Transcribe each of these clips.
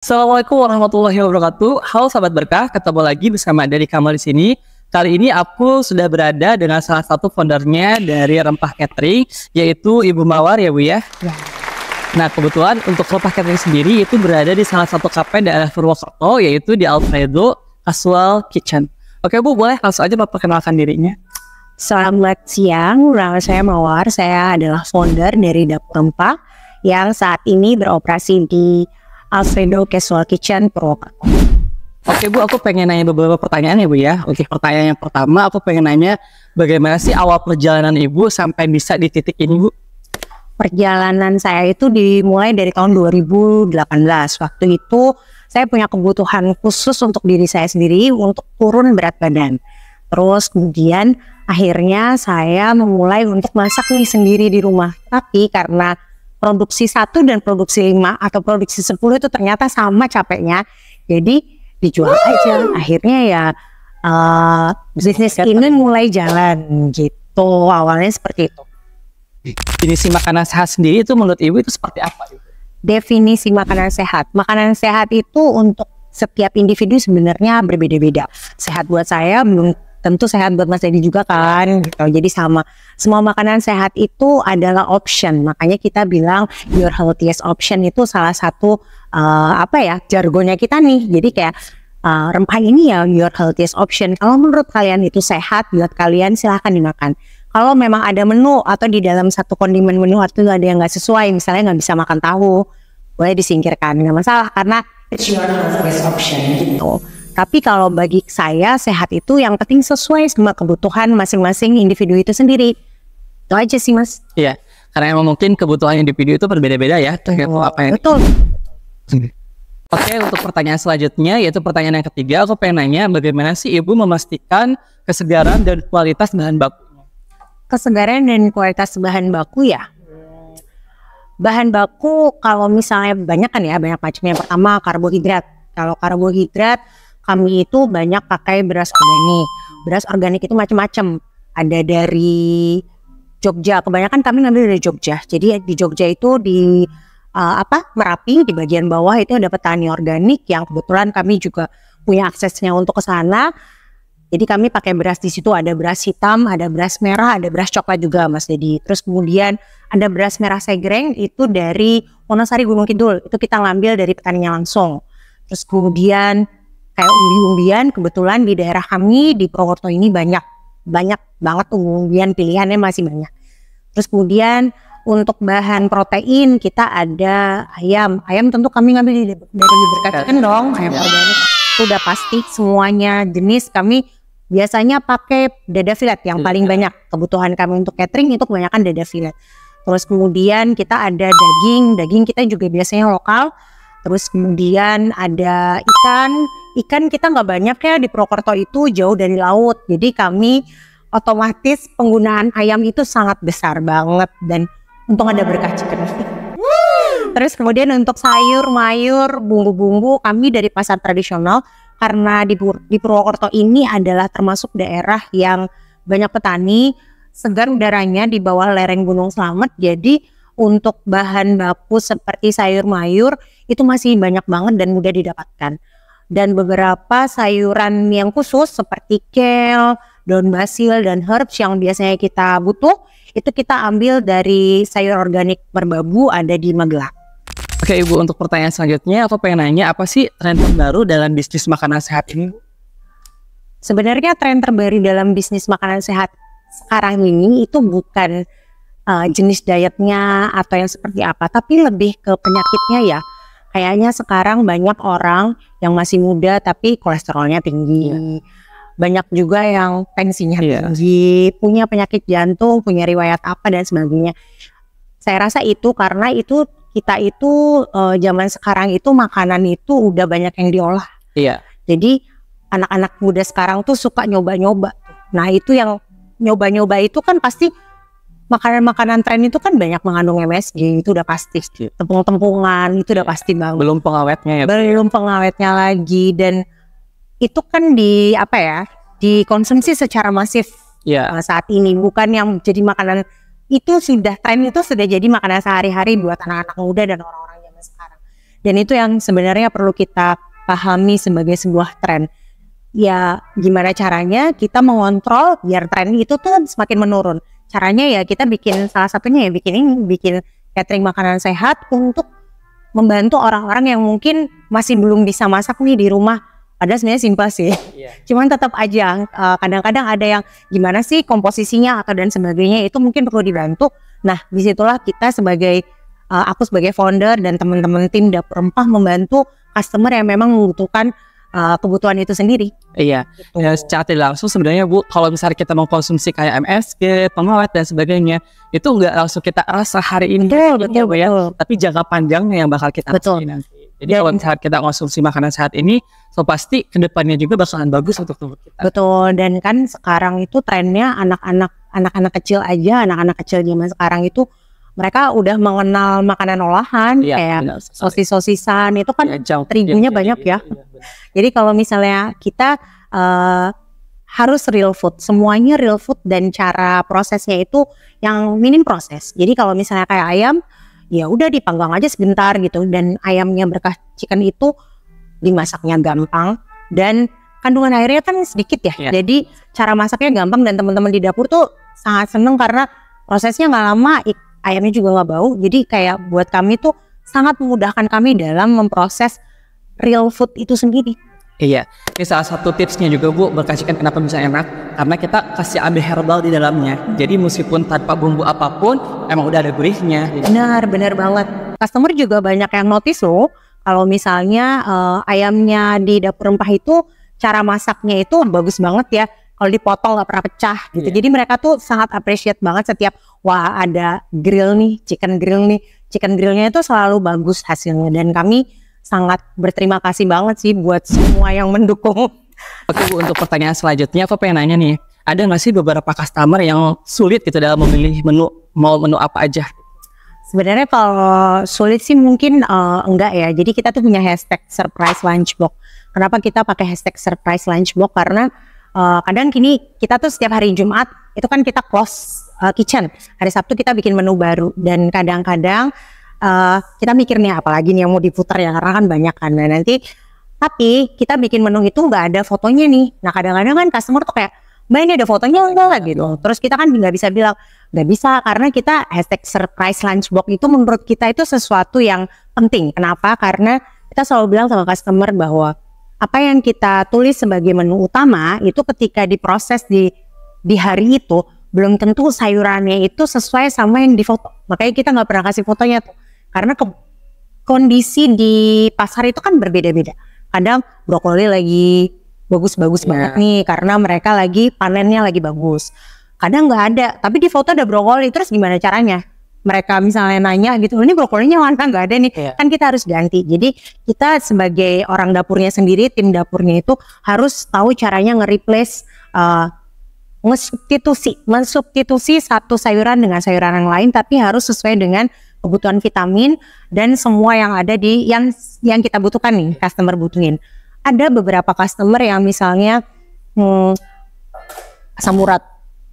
Assalamualaikum warahmatullahi wabarakatuh. Halo sahabat berkah, ketemu lagi bersama dari Kamal di sini. Kali ini aku sudah berada dengan salah satu foundernya dari Rempah Catering, yaitu Ibu Mawar ya Bu ya. ya. Nah kebetulan untuk Rempah Catering sendiri itu berada di salah satu kafe daerah Purwokerto, yaitu di Alfredo Casual Kitchen. Oke Bu, boleh langsung aja memperkenalkan dirinya. Selamat siang, nama saya Mawar. Saya adalah founder dari Dapur Rempah yang saat ini beroperasi di Alfredo Casual Kitchen Purwokerto. Oke Bu, aku pengen nanya beberapa pertanyaan ya Bu ya. Oke, pertanyaan yang pertama aku pengen nanya bagaimana sih awal perjalanan Ibu sampai bisa di titik ini Bu? Perjalanan saya itu dimulai dari tahun 2018. Waktu itu saya punya kebutuhan khusus untuk diri saya sendiri untuk turun berat badan. Terus kemudian akhirnya saya memulai untuk masak nih sendiri di rumah. Tapi karena produksi satu dan produksi lima atau produksi sepuluh itu ternyata sama capeknya. Jadi dijual uh. aja. Akhirnya ya uh, bisnis ini mulai jalan gitu. Awalnya seperti itu. Definisi makanan sehat sendiri itu menurut Ibu itu seperti apa? Definisi makanan sehat. Makanan sehat itu untuk setiap individu sebenarnya berbeda-beda. Sehat buat saya belum tentu sehat buat Mas Dedi juga kan gitu. Jadi sama semua makanan sehat itu adalah option. Makanya kita bilang your healthiest option itu salah satu uh, apa ya jargonnya kita nih. Jadi kayak uh, rempah ini ya your healthiest option. Kalau menurut kalian itu sehat buat kalian silahkan dimakan. Kalau memang ada menu atau di dalam satu kondimen menu atau ada yang nggak sesuai, misalnya nggak bisa makan tahu, boleh disingkirkan nggak masalah karena it's your healthiest option gitu. Tapi kalau bagi saya sehat itu yang penting sesuai sama kebutuhan masing-masing individu itu sendiri. Itu aja sih mas. Iya, karena emang mungkin kebutuhan individu itu berbeda-beda ya Betul. apa yang. Betul. Oke, untuk pertanyaan selanjutnya yaitu pertanyaan yang ketiga, aku pengen nanya bagaimana sih ibu memastikan kesegaran dan kualitas bahan baku? Kesegaran dan kualitas bahan baku ya. Bahan baku kalau misalnya banyak kan ya, banyak macamnya. pertama karbohidrat. Kalau karbohidrat kami itu banyak pakai beras organik. Beras organik itu macam-macam. Ada dari Jogja, kebanyakan kami ngambil dari Jogja. Jadi di Jogja itu di uh, apa Merapi di bagian bawah itu ada petani organik yang kebetulan kami juga punya aksesnya untuk ke sana. Jadi kami pakai beras di situ ada beras hitam, ada beras merah, ada beras coklat juga Mas Jadi Terus kemudian ada beras merah segreng itu dari Wonosari Gunung Kidul. Itu kita ngambil dari petaninya langsung. Terus kemudian kayak umbi-umbian kebetulan di daerah kami di Purwokerto ini banyak banyak banget umbi-umbian pilihannya masih banyak. Terus kemudian untuk bahan protein kita ada ayam. Ayam tentu kami ngambil dari berkacikan dong, ayam ya. organik. udah pasti semuanya jenis kami biasanya pakai dada fillet yang paling iya. banyak. Kebutuhan kami untuk catering itu kebanyakan dada fillet. Terus kemudian kita ada daging, daging kita juga biasanya lokal. Terus kemudian ada ikan, ikan kita nggak banyak ya di Prokerto itu jauh dari laut. Jadi kami otomatis penggunaan ayam itu sangat besar banget dan untung ada berkah chicken. Terus kemudian untuk sayur, mayur, bumbu-bumbu kami dari pasar tradisional karena di, di Purwokerto ini adalah termasuk daerah yang banyak petani, segar udaranya di bawah lereng Gunung Slamet. Jadi untuk bahan baku seperti sayur mayur itu masih banyak banget dan mudah didapatkan dan beberapa sayuran yang khusus seperti kale, daun basil dan herbs yang biasanya kita butuh itu kita ambil dari sayur organik merbabu ada di Magelang. Oke Ibu, untuk pertanyaan selanjutnya aku pengen nanya apa sih tren terbaru dalam bisnis makanan sehat ini? Sebenarnya tren terbaru dalam bisnis makanan sehat sekarang ini itu bukan uh, jenis dietnya atau yang seperti apa, tapi lebih ke penyakitnya ya Kayaknya sekarang banyak orang yang masih muda tapi kolesterolnya tinggi. Yeah. Banyak juga yang tensinya yeah. tinggi, punya penyakit jantung, punya riwayat apa dan sebagainya. Saya rasa itu karena itu kita itu e, zaman sekarang itu makanan itu udah banyak yang diolah. Iya. Yeah. Jadi anak-anak muda sekarang tuh suka nyoba-nyoba. Nah, itu yang nyoba-nyoba itu kan pasti makanan-makanan tren itu kan banyak mengandung MSG itu udah pasti tepung tepungan itu udah iya. pasti banget belum pengawetnya ya belum pengawetnya lagi dan itu kan di apa ya dikonsumsi secara masif yeah. Iya. saat ini bukan yang jadi makanan itu sudah tren itu sudah jadi makanan sehari-hari buat anak-anak muda dan orang-orang zaman sekarang dan itu yang sebenarnya perlu kita pahami sebagai sebuah tren ya gimana caranya kita mengontrol biar tren itu tuh semakin menurun caranya ya kita bikin salah satunya ya bikin ini bikin catering makanan sehat untuk membantu orang-orang yang mungkin masih belum bisa masak nih di rumah Ada sebenarnya simpel sih yeah. cuman tetap aja eh, kadang-kadang ada yang gimana sih komposisinya atau dan sebagainya itu mungkin perlu dibantu nah disitulah kita sebagai eh, aku sebagai founder dan teman-teman tim dapur rempah membantu customer yang memang membutuhkan uh, kebutuhan itu sendiri. Iya. Gitu. Ya, secara tidak langsung sebenarnya Bu, kalau misalnya kita mau konsumsi kayak MSG, pengawet dan sebagainya, itu nggak langsung kita rasa hari ini. Betul, betul, ya, Tapi jangka panjangnya yang bakal kita betul. nanti. Jadi kalau misalnya kita konsumsi makanan sehat ini, so pasti kedepannya juga bakalan bagus untuk tubuh kita. Betul. Dan kan sekarang itu trennya anak-anak anak-anak kecil aja, anak-anak kecil zaman sekarang itu mereka udah mengenal makanan olahan ya, kayak sosis-sosisan itu kan iya, ya, terigunya ya, banyak ya. ya. Jadi kalau misalnya kita uh, harus real food, semuanya real food dan cara prosesnya itu yang minim proses. Jadi kalau misalnya kayak ayam, ya udah dipanggang aja sebentar gitu dan ayamnya berkah chicken itu dimasaknya gampang dan kandungan airnya kan sedikit ya. ya. Jadi cara masaknya gampang dan teman-teman di dapur tuh sangat seneng karena prosesnya nggak lama, ayamnya juga nggak bau jadi kayak buat kami tuh sangat memudahkan kami dalam memproses real food itu sendiri Iya, ini salah satu tipsnya juga Bu berkasihkan kenapa bisa enak karena kita kasih ambil herbal di dalamnya. Jadi meskipun tanpa bumbu apapun, emang udah ada gurihnya. Benar, benar banget. Customer juga banyak yang notice loh kalau misalnya uh, ayamnya di dapur rempah itu cara masaknya itu bagus banget ya kalau dipotong nggak pernah pecah gitu. Yeah. Jadi mereka tuh sangat appreciate banget setiap wah ada grill nih, chicken grill nih. Chicken grillnya itu selalu bagus hasilnya dan kami sangat berterima kasih banget sih buat semua yang mendukung. Oke Bu, untuk pertanyaan selanjutnya apa pengen nanya nih, ada nggak sih beberapa customer yang sulit gitu dalam memilih menu mau menu apa aja? Sebenarnya kalau sulit sih mungkin uh, enggak ya. Jadi kita tuh punya hashtag surprise lunchbox. Kenapa kita pakai hashtag surprise lunchbox? Karena uh, kadang kini kita tuh setiap hari Jumat itu kan kita close uh, kitchen hari Sabtu kita bikin menu baru dan kadang-kadang uh, kita mikir nih apalagi nih yang mau diputar ya karena kan banyak kan nah, nanti tapi kita bikin menu itu nggak ada fotonya nih nah kadang-kadang kan customer tuh kayak mbak ini ada fotonya enggak gitu terus kita kan nggak bisa bilang nggak bisa karena kita hashtag surprise lunchbox itu menurut kita itu sesuatu yang penting kenapa karena kita selalu bilang sama customer bahwa apa yang kita tulis sebagai menu utama itu ketika diproses di di hari itu belum tentu sayurannya itu sesuai sama yang di foto Makanya kita nggak pernah kasih fotonya tuh. Karena ke, kondisi di pasar itu kan berbeda-beda. Kadang brokoli lagi bagus-bagus yeah. banget nih karena mereka lagi panennya lagi bagus. Kadang nggak ada, tapi di foto ada brokoli terus gimana caranya? mereka misalnya nanya gitu, ini brokolinya warna nggak ada nih, yeah. kan kita harus ganti. Jadi kita sebagai orang dapurnya sendiri, tim dapurnya itu harus tahu caranya nge-replace uh, mensubstitusi, mensubstitusi satu sayuran dengan sayuran yang lain, tapi harus sesuai dengan kebutuhan vitamin dan semua yang ada di yang yang kita butuhkan nih, customer butuhin. Ada beberapa customer yang misalnya hmm, samurat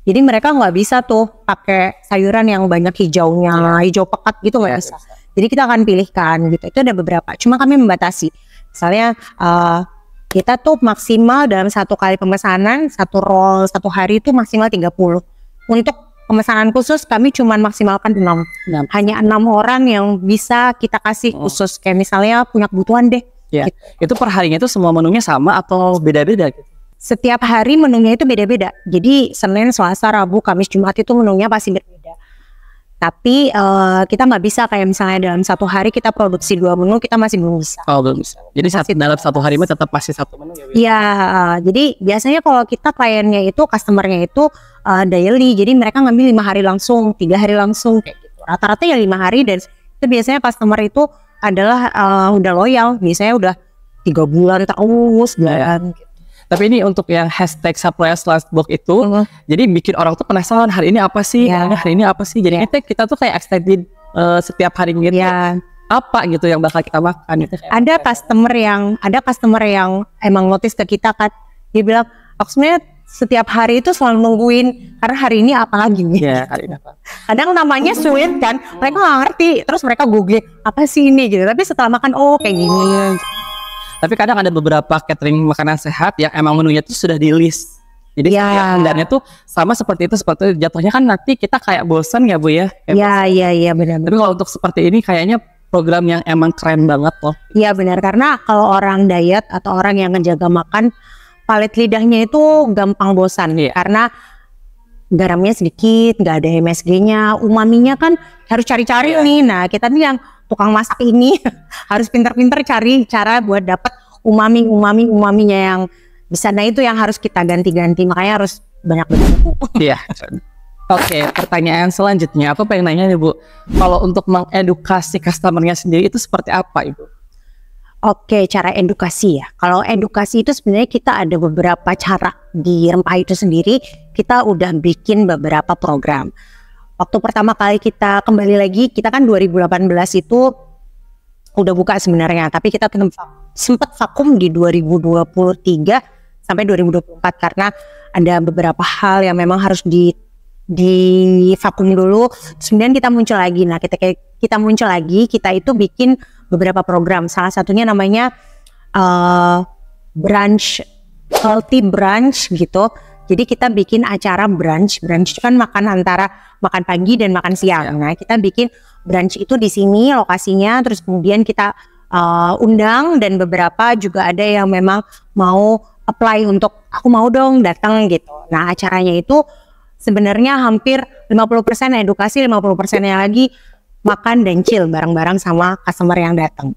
jadi mereka nggak bisa tuh pakai sayuran yang banyak hijaunya, iya. hijau pekat gitu nggak iya, bisa. Iya, Jadi kita akan pilihkan gitu. Itu ada beberapa. Cuma kami membatasi. Misalnya uh, kita tuh maksimal dalam satu kali pemesanan, satu roll satu hari itu maksimal 30. Untuk pemesanan khusus kami cuma maksimalkan 6. 6. Hanya enam orang yang bisa kita kasih oh. khusus. Kayak misalnya punya kebutuhan deh. Ya. Gitu. Itu perharinya itu semua menunya sama atau beda-beda? Gitu? setiap hari menunya itu beda-beda. Jadi Senin, Selasa, Rabu, Kamis, Jumat itu menunya pasti berbeda. Tapi uh, kita nggak bisa kayak misalnya dalam satu hari kita produksi dua menu kita masih belum bisa. Oh belum bisa. Jadi satu, dalam satu hari mah tetap pasti satu menu ya. Iya. Uh, jadi biasanya kalau kita kliennya itu customernya itu uh, daily. Jadi mereka ngambil lima hari langsung, tiga hari langsung kayak gitu. Rata-rata ya lima hari dan itu biasanya customer itu adalah uh, udah loyal. Biasanya udah tiga bulan terus, iya, iya. bulan gitu tapi ini untuk yang hashtag surprise last book itu, mm -hmm. jadi bikin orang tuh penasaran hari ini apa sih, yeah. hari ini apa sih. Jadi yeah. kita tuh kayak excited uh, setiap hari gitu. apa gitu yang bakal kita makan gitu. ada customer yang ada customer yang emang notice ke kita kan dia bilang aku sebenarnya setiap hari itu selalu nungguin karena hari ini apa lagi nih yeah, hari ini apa. kadang namanya sulit kan mereka gak ngerti terus mereka google apa sih ini gitu tapi setelah makan oh kayak gini tapi kadang ada beberapa catering makanan sehat yang emang menunya itu sudah di list. Jadi ya. standarnya tuh sama seperti itu seperti itu. jatuhnya kan nanti kita kayak bosan ya bu ya. Iya iya iya benar. Tapi kalau untuk seperti ini kayaknya program yang emang keren banget loh. Iya benar karena kalau orang diet atau orang yang ngejaga makan palet lidahnya itu gampang bosan ya. karena garamnya sedikit, nggak ada MSG-nya, umaminya kan harus cari-cari iya. nih. Nah kita nih yang tukang masak ini harus pinter-pinter cari cara buat dapat umami umami umaminya yang bisa nah itu yang harus kita ganti-ganti makanya harus banyak banyak iya Oke, okay, pertanyaan selanjutnya aku pengen nanya nih Bu, kalau untuk mengedukasi customernya sendiri itu seperti apa Ibu? Oke, okay, cara edukasi ya. Kalau edukasi itu sebenarnya kita ada beberapa cara di rempah itu sendiri. Kita udah bikin beberapa program waktu pertama kali kita kembali lagi kita kan 2018 itu udah buka sebenarnya tapi kita sempat vakum di 2023 sampai 2024 karena ada beberapa hal yang memang harus di di vakum dulu kemudian kita muncul lagi nah kita kita muncul lagi kita itu bikin beberapa program salah satunya namanya uh, eh, branch healthy branch gitu jadi kita bikin acara brunch. Brunch itu kan makan antara makan pagi dan makan siang. Iya. Nah, kita bikin brunch itu di sini lokasinya terus kemudian kita uh, undang dan beberapa juga ada yang memang mau apply untuk aku mau dong datang gitu. Nah, acaranya itu sebenarnya hampir 50% edukasi, 50%-nya lagi makan dan chill bareng-bareng sama customer yang datang.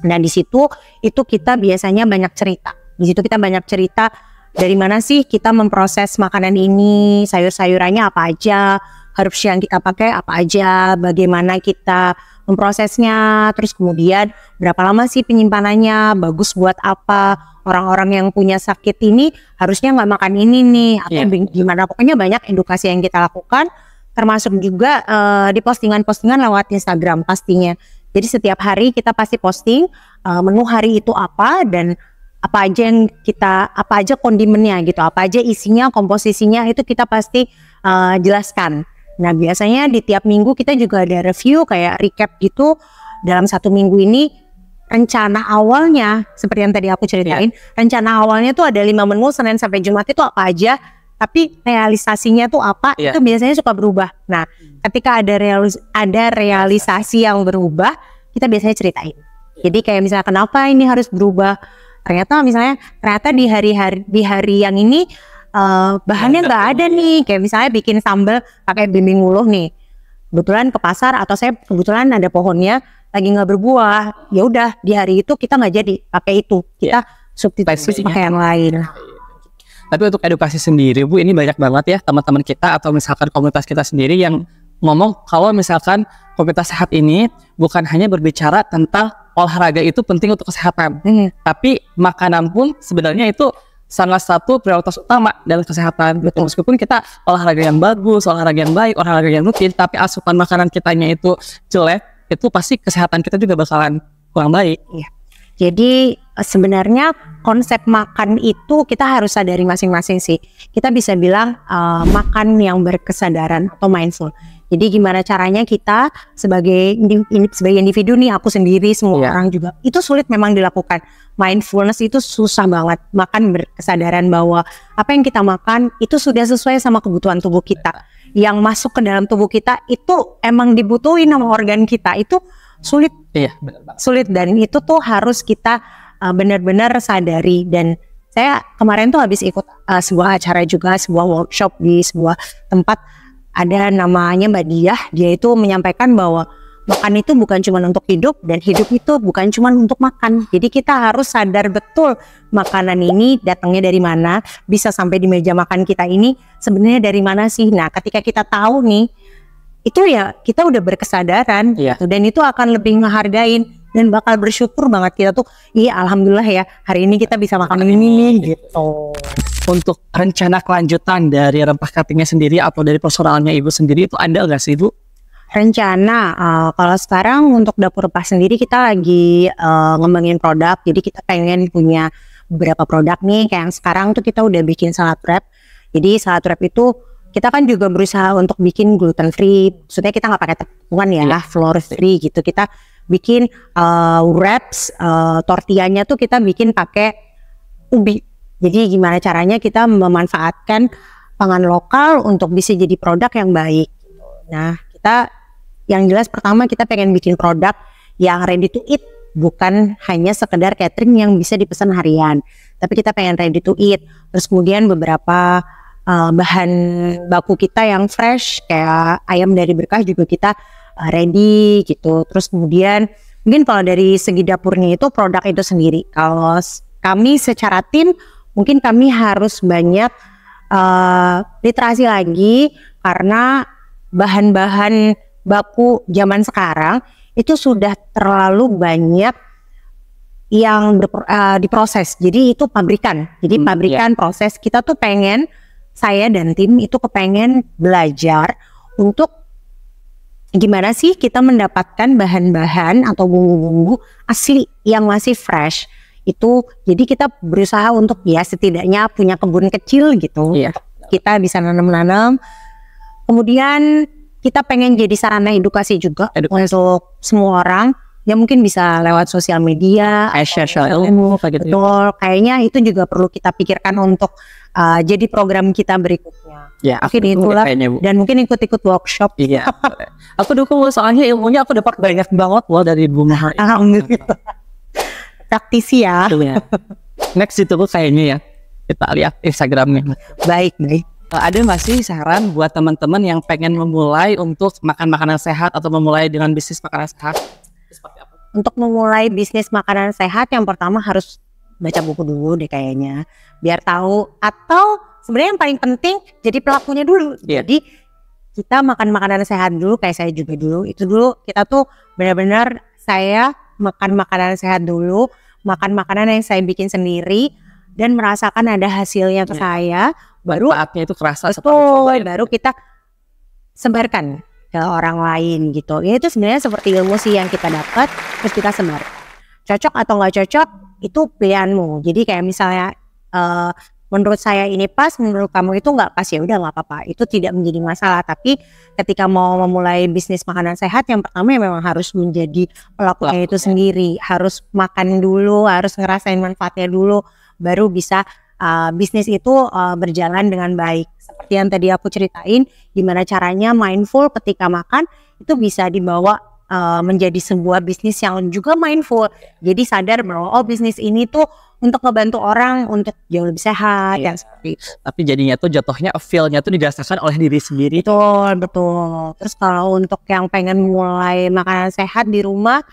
Dan di situ itu kita biasanya banyak cerita. Di situ kita banyak cerita dari mana sih kita memproses makanan ini, sayur-sayurannya apa aja, herbs yang kita pakai apa aja, bagaimana kita memprosesnya, terus kemudian berapa lama sih penyimpanannya, bagus buat apa, orang-orang yang punya sakit ini harusnya nggak makan ini nih, atau yeah. gimana, pokoknya banyak edukasi yang kita lakukan, termasuk juga uh, di postingan-postingan lewat Instagram pastinya. Jadi setiap hari kita pasti posting uh, menu hari itu apa dan apa aja yang kita apa aja kondimennya gitu apa aja isinya komposisinya itu kita pasti uh, jelaskan nah biasanya di tiap minggu kita juga ada review kayak recap gitu dalam satu minggu ini rencana awalnya seperti yang tadi aku ceritain yeah. rencana awalnya tuh ada lima menu senin sampai jumat itu apa aja tapi realisasinya tuh apa yeah. itu biasanya suka berubah nah ketika ada realis ada realisasi yang berubah kita biasanya ceritain ya. jadi kayak misalnya kenapa ini harus berubah ternyata misalnya ternyata di hari-hari di hari yang ini uh, bahannya nggak ada nih kayak misalnya bikin sambal pakai bimbing uluh nih kebetulan ke pasar atau saya kebetulan ada pohonnya lagi nggak berbuah ya udah di hari itu kita nggak jadi pakai itu kita yeah. substitusi pakai yang lain tapi untuk edukasi sendiri bu ini banyak banget ya teman-teman kita atau misalkan komunitas kita sendiri yang ngomong kalau misalkan komunitas sehat ini bukan hanya berbicara tentang olahraga itu penting untuk kesehatan. Hmm. Tapi makanan pun sebenarnya itu salah satu prioritas utama dalam kesehatan. Betul. Meskipun kita olahraga yang bagus, olahraga yang baik, olahraga yang rutin, tapi asupan makanan kitanya itu jelek, itu pasti kesehatan kita juga bakalan kurang baik. Iya. Jadi eh, sebenarnya konsep makan itu kita harus sadari masing-masing sih. Kita bisa bilang uh, makan yang berkesadaran atau mindful. Jadi gimana caranya kita sebagai sebagai individu nih aku sendiri semua yeah. orang juga itu sulit memang dilakukan. Mindfulness itu susah banget. Makan berkesadaran bahwa apa yang kita makan itu sudah sesuai sama kebutuhan tubuh kita. Yang masuk ke dalam tubuh kita itu emang dibutuhin sama organ kita itu sulit. yeah, iya, Sulit dan itu tuh harus kita uh, benar-benar sadari dan saya kemarin tuh habis ikut uh, sebuah acara juga sebuah workshop di sebuah tempat ada namanya Mbak Diah, dia itu menyampaikan bahwa makan itu bukan cuma untuk hidup dan hidup itu bukan cuma untuk makan. Jadi kita harus sadar betul makanan ini datangnya dari mana, bisa sampai di meja makan kita ini sebenarnya dari mana sih. Nah, ketika kita tahu nih itu ya kita udah berkesadaran yeah. gitu, dan itu akan lebih menghargain dan bakal bersyukur banget kita tuh, iya alhamdulillah ya hari ini kita bisa makan ini nih gitu untuk rencana kelanjutan dari rempah cuttingnya sendiri atau dari personalnya ibu sendiri itu ada nggak sih ibu? Rencana uh, kalau sekarang untuk dapur rempah sendiri kita lagi uh, ngembangin produk jadi kita pengen punya beberapa produk nih kayak yang sekarang tuh kita udah bikin salad wrap jadi salad wrap itu kita kan juga berusaha untuk bikin gluten free maksudnya kita nggak pakai tepungan ya lah iya. flour free gitu kita bikin uh, wraps uh, tortillanya tuh kita bikin pakai ubi jadi gimana caranya kita memanfaatkan pangan lokal untuk bisa jadi produk yang baik. Nah kita yang jelas pertama kita pengen bikin produk yang ready to eat bukan hanya sekedar catering yang bisa dipesan harian, tapi kita pengen ready to eat. Terus kemudian beberapa uh, bahan baku kita yang fresh kayak ayam dari berkah juga kita uh, ready gitu. Terus kemudian mungkin kalau dari segi dapurnya itu produk itu sendiri. Kalau kami secara tim mungkin kami harus banyak uh, literasi lagi karena bahan-bahan baku zaman sekarang itu sudah terlalu banyak yang berpro, uh, diproses. Jadi itu pabrikan. Jadi hmm, pabrikan yeah. proses. Kita tuh pengen saya dan tim itu kepengen belajar untuk gimana sih kita mendapatkan bahan-bahan atau bumbu-bumbu asli yang masih fresh itu jadi kita berusaha untuk ya setidaknya punya kebun kecil gitu iya. kita bisa nanam-nanam kemudian kita pengen jadi sarana edukasi juga edukasi. untuk semua orang ya mungkin bisa lewat sosial media, share ilmu, gitu. Ya. Betul, kayaknya itu juga perlu kita pikirkan untuk uh, jadi program kita berikutnya. Ya, aku mungkin itulah kayaknya, dan mungkin ikut-ikut workshop. Iya. aku dukung soalnya ilmunya aku dapat banyak banget loh dari bunga. Mahar praktisi ya. ya. Next itu kayaknya ya. Kita lihat Instagramnya. Baik, baik. Eh, ada nggak sih saran buat teman-teman yang pengen memulai untuk makan makanan sehat atau memulai dengan bisnis makanan sehat? Untuk memulai bisnis makanan sehat, yang pertama harus baca buku dulu deh kayaknya, biar tahu. Atau sebenarnya yang paling penting jadi pelakunya dulu. Yeah. Jadi kita makan makanan sehat dulu, kayak saya juga dulu. Itu dulu kita tuh benar-benar saya makan makanan sehat dulu makan makanan yang saya bikin sendiri dan merasakan ada hasilnya ke ya. saya baru apa itu kerasa betul baru kita sebarkan ke orang lain gitu ya itu sebenarnya seperti ilmu sih yang kita dapat terus kita sebar cocok atau nggak cocok itu pilihanmu jadi kayak misalnya uh, menurut saya ini pas, menurut kamu itu nggak pas ya udah nggak apa-apa. Itu tidak menjadi masalah. Tapi ketika mau memulai bisnis makanan sehat, yang pertama ya memang harus menjadi pelakunya itu sendiri. Harus makan dulu, harus ngerasain manfaatnya dulu, baru bisa uh, bisnis itu uh, berjalan dengan baik. Seperti yang tadi aku ceritain, gimana caranya mindful ketika makan itu bisa dibawa uh, menjadi sebuah bisnis yang juga mindful. Jadi sadar bahwa oh bisnis ini tuh untuk ngebantu orang untuk jauh lebih sehat ya seperti tapi jadinya tuh jatuhnya feelnya tuh dirasakan oleh diri sendiri betul betul terus kalau untuk yang pengen mulai makanan sehat di rumah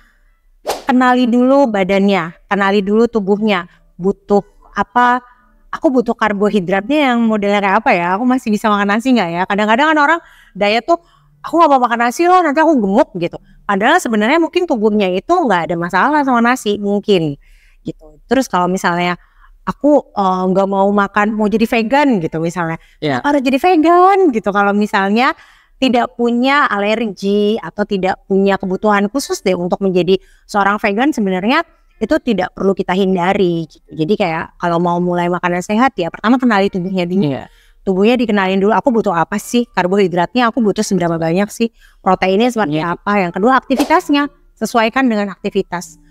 kenali dulu badannya kenali dulu tubuhnya butuh apa aku butuh karbohidratnya yang modelnya kayak apa ya aku masih bisa makan nasi nggak ya kadang-kadang kan orang diet tuh aku gak mau makan nasi loh nanti aku gemuk gitu padahal sebenarnya mungkin tubuhnya itu nggak ada masalah sama nasi mungkin gitu Terus kalau misalnya aku eh, nggak uh, mau makan mau jadi vegan gitu misalnya yeah. harus jadi vegan gitu kalau misalnya tidak punya alergi atau tidak punya kebutuhan khusus deh untuk menjadi seorang vegan sebenarnya itu tidak perlu kita hindari gitu. jadi kayak kalau mau mulai makanan sehat ya pertama kenali tubuhnya dulu yeah. tubuhnya dikenalin dulu aku butuh apa sih karbohidratnya aku butuh seberapa banyak sih proteinnya seperti yeah. apa yang kedua aktivitasnya sesuaikan dengan aktivitas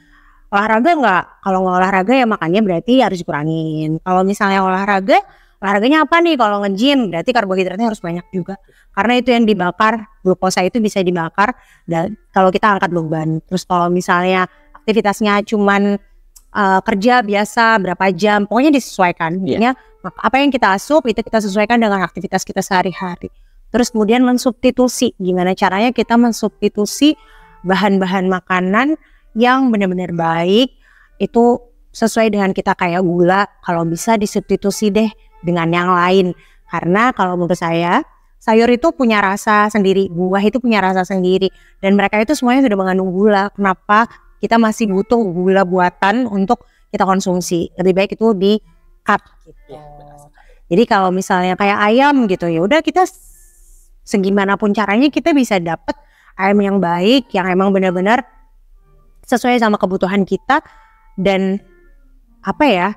olahraga nggak kalau nggak olahraga ya makannya berarti harus dikurangin kalau misalnya olahraga olahraganya apa nih kalau ngejin berarti karbohidratnya harus banyak juga karena itu yang dibakar glukosa itu bisa dibakar dan kalau kita angkat beban terus kalau misalnya aktivitasnya cuman uh, kerja biasa berapa jam pokoknya disesuaikan yeah. apa yang kita asup itu kita sesuaikan dengan aktivitas kita sehari-hari terus kemudian mensubstitusi gimana caranya kita mensubstitusi bahan-bahan makanan yang benar-benar baik itu sesuai dengan kita kayak gula kalau bisa disubstitusi deh dengan yang lain karena kalau menurut saya sayur itu punya rasa sendiri buah itu punya rasa sendiri dan mereka itu semuanya sudah mengandung gula kenapa kita masih butuh gula buatan untuk kita konsumsi lebih baik itu di cut gitu iya, jadi kalau misalnya kayak ayam gitu ya udah kita segimanapun caranya kita bisa dapat ayam yang baik yang emang benar-benar sesuai sama kebutuhan kita dan apa ya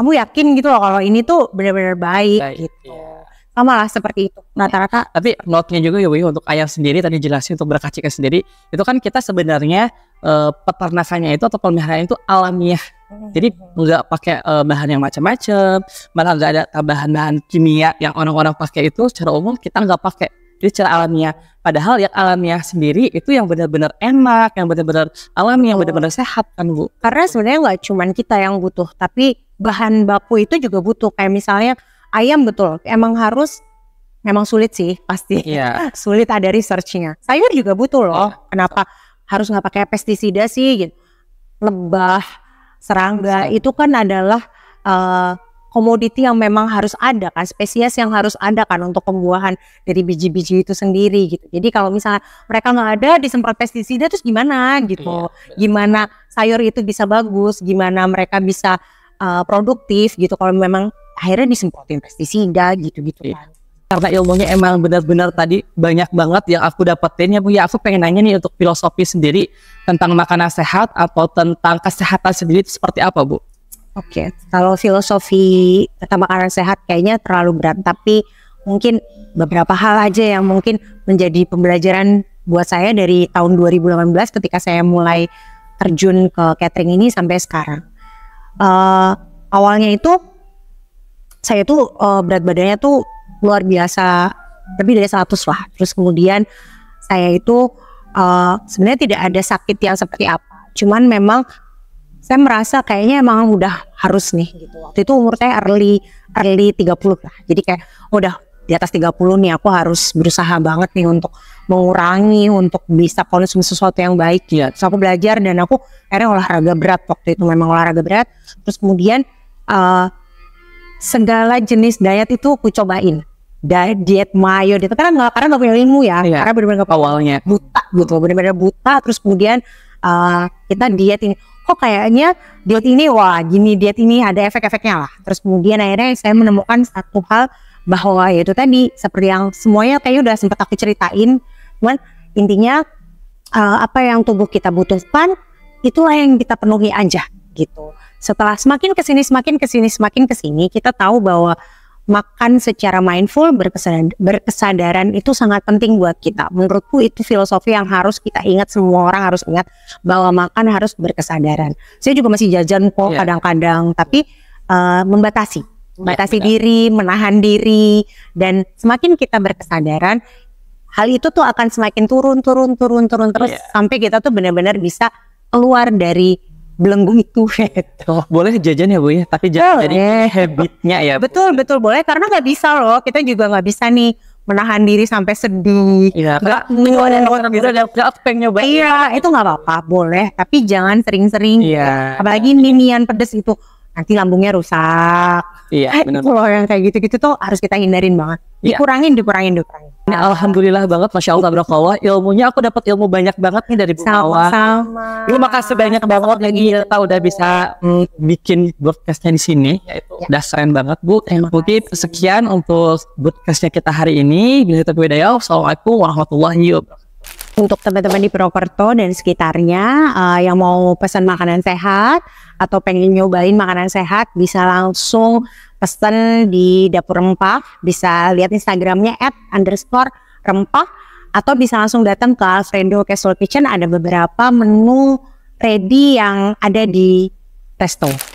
kamu yakin gitu loh kalau ini tuh benar-benar baik, baik gitu yeah. sama lah seperti itu rata-rata tapi notnya juga ya Wih, untuk ayam sendiri tadi jelasin untuk berkacikan sendiri itu kan kita sebenarnya uh, peternakannya itu atau pemeliharaan itu alamiah hmm. jadi nggak pakai uh, bahan yang macam-macam, malah nggak ada tambahan bahan kimia yang orang-orang pakai itu secara umum kita nggak pakai. Jadi secara alamiah. Padahal yang alamiah sendiri itu yang benar-benar enak, yang benar-benar alami, yang benar-benar sehat kan Bu. Karena sebenarnya nggak cuman kita yang butuh, tapi bahan baku itu juga butuh. Kayak misalnya ayam betul, emang harus memang sulit sih pasti. Yeah. sulit ada researchnya. Sayur juga butuh loh. Oh. Kenapa harus nggak pakai pestisida sih? Gitu. Lebah, serangga itu kan adalah uh, komoditi yang memang harus ada kan, spesies yang harus ada kan untuk pembuahan dari biji-biji itu sendiri gitu. Jadi kalau misalnya mereka nggak ada disemprot pestisida terus gimana gitu, iya. iya. gimana sayur itu bisa bagus, gimana mereka bisa uh, produktif gitu kalau memang akhirnya disemprotin pestisida gitu-gitu iya. kan. Karena ilmunya emang benar-benar tadi banyak banget yang aku dapetin ya Bu. Ya aku pengen nanya nih untuk filosofi sendiri tentang makanan sehat atau tentang kesehatan sendiri itu seperti apa Bu? Oke, okay. kalau filosofi tentang makanan sehat kayaknya terlalu berat, tapi mungkin beberapa hal aja yang mungkin menjadi pembelajaran buat saya dari tahun 2018 ketika saya mulai terjun ke catering ini sampai sekarang. Uh, awalnya itu saya tuh uh, berat badannya tuh luar biasa lebih dari 100 lah. Terus kemudian saya itu uh, sebenarnya tidak ada sakit yang seperti apa. Cuman memang saya merasa kayaknya emang udah harus nih gitu. Waktu itu umur saya early early 30 lah. Jadi kayak udah di atas 30 nih aku harus berusaha banget nih untuk mengurangi untuk bisa konsumsi sesuatu yang baik ya. Terus aku belajar dan aku akhirnya olahraga berat waktu itu memang olahraga berat. Terus kemudian uh, segala jenis diet itu aku cobain. Diet, diet mayo diet karena nggak karena nggak punya ilmu ya, ya. karena benar-benar awalnya buta gitu benar-benar buta terus kemudian uh, kita diet ini kok kayaknya diet ini wah gini diet ini ada efek-efeknya lah terus kemudian akhirnya saya menemukan satu hal bahwa yaitu tadi seperti yang semuanya kayaknya udah sempat aku ceritain cuman intinya uh, apa yang tubuh kita butuhkan itulah yang kita penuhi aja gitu setelah semakin kesini semakin kesini semakin kesini kita tahu bahwa makan secara mindful berkesadaran, berkesadaran itu sangat penting buat kita. Menurutku itu filosofi yang harus kita ingat semua orang harus ingat bahwa makan harus berkesadaran. Saya juga masih jajan kok yeah. kadang-kadang, tapi uh, membatasi, iya, batasi yeah, diri, menahan diri, dan semakin kita berkesadaran, hal itu tuh akan semakin turun, turun, turun, turun terus yeah. sampai kita tuh benar-benar bisa keluar dari belenggu itu gitu. Boleh jajan ya Bu ya, tapi jangan jadi habitnya ya. Bu. Betul betul boleh karena nggak bisa loh, kita juga nggak bisa nih menahan diri sampai sedih. Iya, nggak gitu nggak pengen nyoba. Iya, itu nggak apa-apa, boleh. Tapi jangan sering-sering. Iya. Apalagi minian pedes itu nanti lambungnya rusak. Iya, eh, benar. Kalau yang kayak gitu-gitu tuh harus kita hindarin banget. Iya. Dikurangin, dikurangin, dikurangin. alhamdulillah banget, masya Allah, Allah. Ilmunya aku dapat ilmu banyak banget nih dari Bu Sama. Sama. Terima kasih banyak banget lagi kita udah bisa mm, bikin broadcastnya di sini. Yaitu ya. udah keren banget Bu. Mungkin sekian untuk broadcastnya kita hari ini. Bila kita ya. Assalamualaikum warahmatullahi wabarakatuh untuk teman-teman di Properto dan sekitarnya uh, yang mau pesan makanan sehat atau pengen nyobain makanan sehat bisa langsung pesen di dapur rempah bisa lihat instagramnya at underscore rempah atau bisa langsung datang ke Alfredo Castle Kitchen ada beberapa menu ready yang ada di resto.